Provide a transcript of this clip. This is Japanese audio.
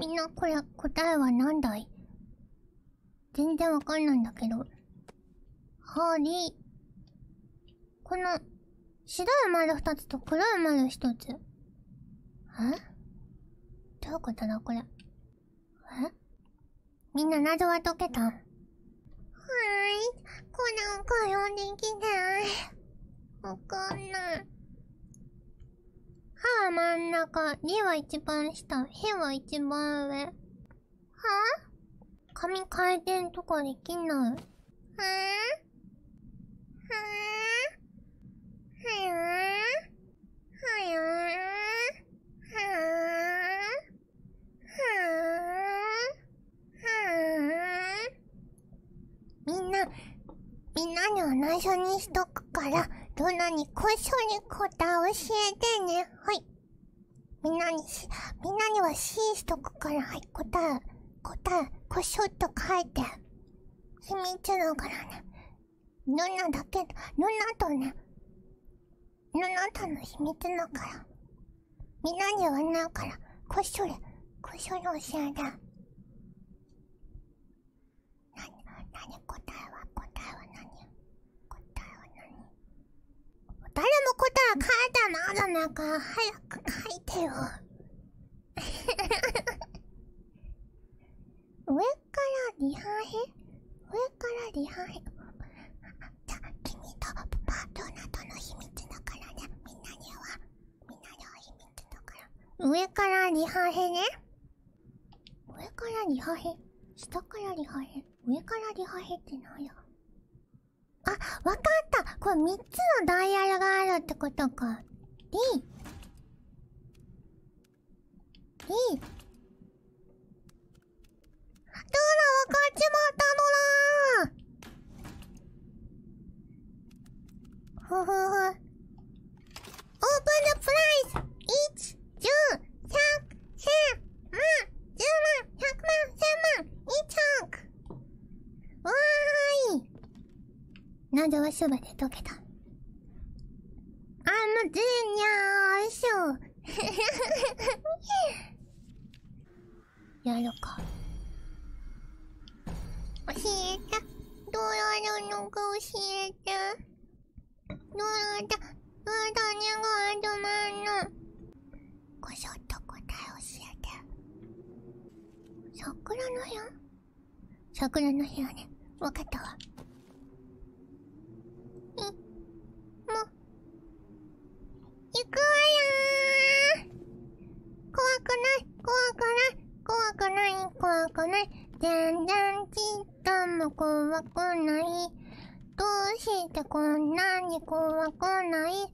みんなこれ答えは何だい全然わかんないんだけど。ハーリー。この、白い丸二つと黒い丸一つ。えどういうことだこれ。えみんな謎は解けたはーい。こナンか読できない。わかんない。は真ん中、りは一番下、へは一番上。はぁ、あ、髪回転とかできない。はぁ、あ、はぁ、あ、はやぁ、はやぁ、はぁ、はぁ、はぁ。みんな、みんなには内緒にしとくから、どんなにこっそり答え教えてね。はい。みんなに、みんなには C しとくから、はい、答え、答え、こしょっと書いて。秘密だからね。ルナだけ、ルナとね、ルナとの秘密だから。みんなにはないから、こっそり、こっそり教えて。ことは書いたのじゃなか早く書いてよ 上からリハ編上からリハ編じゃあ君とパートナーとの秘密だからねみんなにはみんなには秘密だから上からリハ編ね上からリハ編下からリハ編上からリハ編って何んやあ、わかったこれ3つのダイヤルがあるってことか。D。D。どうだわかっちまったのな。ーふふふ。謎はすべて解けた。あ、ずいにゃーいしょ。やるか。教えどうやるのか教えて。どうやった、どうやったがまんの。こそっと答え教えて。桜の部屋桜の部屋ね。わかったわ。怖くない、怖くない。怖くない全然ちっとも怖くない。どうしてこんなに怖くない